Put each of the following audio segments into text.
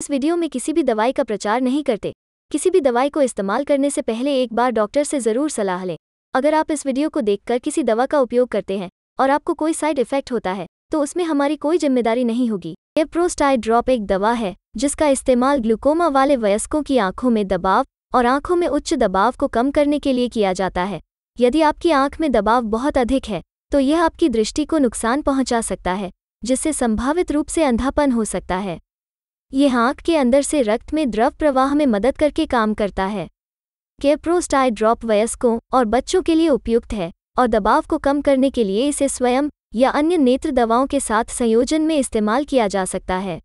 इस वीडियो में किसी भी दवाई का प्रचार नहीं करते किसी भी दवाई को इस्तेमाल करने से पहले एक बार डॉक्टर से ज़रूर सलाह लें अगर आप इस वीडियो को देखकर किसी दवा का उपयोग करते हैं और आपको कोई साइड इफेक्ट होता है तो उसमें हमारी कोई जिम्मेदारी नहीं होगी एप्रोस्टाई ड्रॉप एक दवा है जिसका इस्तेमाल ग्लूकोमा वाले वयस्कों की आंखों में दबाव और आंखों में उच्च दबाव को कम करने के लिए किया जाता है यदि आपकी आंख में दबाव बहुत अधिक है तो यह आपकी दृष्टि को नुकसान पहुंचा सकता है जिससे संभावित रूप से अंधापन हो सकता है ये आँख के अंदर से रक्त में द्रव प्रवाह में मदद करके काम करता है केप्रोस्ट आई ड्रॉप वयस्कों और बच्चों के लिए उपयुक्त है और दबाव को कम करने के लिए इसे स्वयं या अन्य नेत्र दवाओं के साथ संयोजन में इस्तेमाल किया जा सकता है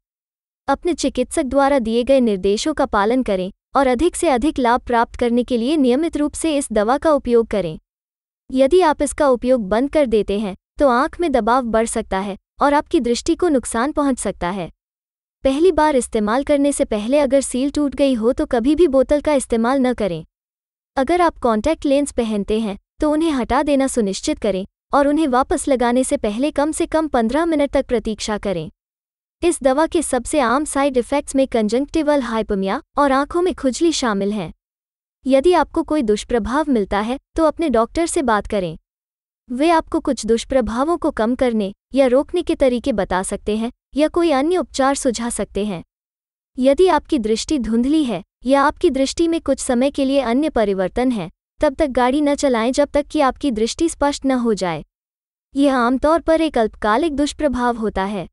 अपने चिकित्सक द्वारा दिए गए निर्देशों का पालन करें और अधिक से अधिक लाभ प्राप्त करने के लिए नियमित रूप से इस दवा का उपयोग करें यदि आप इसका उपयोग बंद कर देते हैं तो आंख में दबाव बढ़ सकता है और आपकी दृष्टि को नुकसान पहुंच सकता है पहली बार इस्तेमाल करने से पहले अगर सील टूट गई हो तो कभी भी बोतल का इस्तेमाल न करें अगर आप कॉन्टैक्ट लेंस पहनते हैं तो उन्हें हटा देना सुनिश्चित करें और उन्हें वापस लगाने से पहले कम से कम 15 मिनट तक प्रतीक्षा करें इस दवा के सबसे आम साइड इफ़ेक्ट्स में कंजंक्टिवल हाइपमिया और आंखों में खुजली शामिल हैं यदि आपको कोई दुष्प्रभाव मिलता है तो अपने डॉक्टर से बात करें वे आपको कुछ दुष्प्रभावों को कम करने या रोकने के तरीके बता सकते हैं या कोई अन्य उपचार सुझा सकते हैं यदि आपकी दृष्टि धुंधली है या आपकी दृष्टि में कुछ समय के लिए अन्य परिवर्तन है तब तक गाड़ी न चलाएं जब तक कि आपकी दृष्टि स्पष्ट न हो जाए यह आमतौर पर एक अल्पकालिक दुष्प्रभाव होता है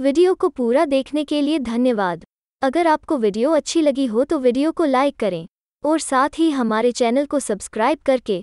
वीडियो को पूरा देखने के लिए धन्यवाद अगर आपको वीडियो अच्छी लगी हो तो वीडियो को लाइक करें और साथ ही हमारे चैनल को सब्सक्राइब करके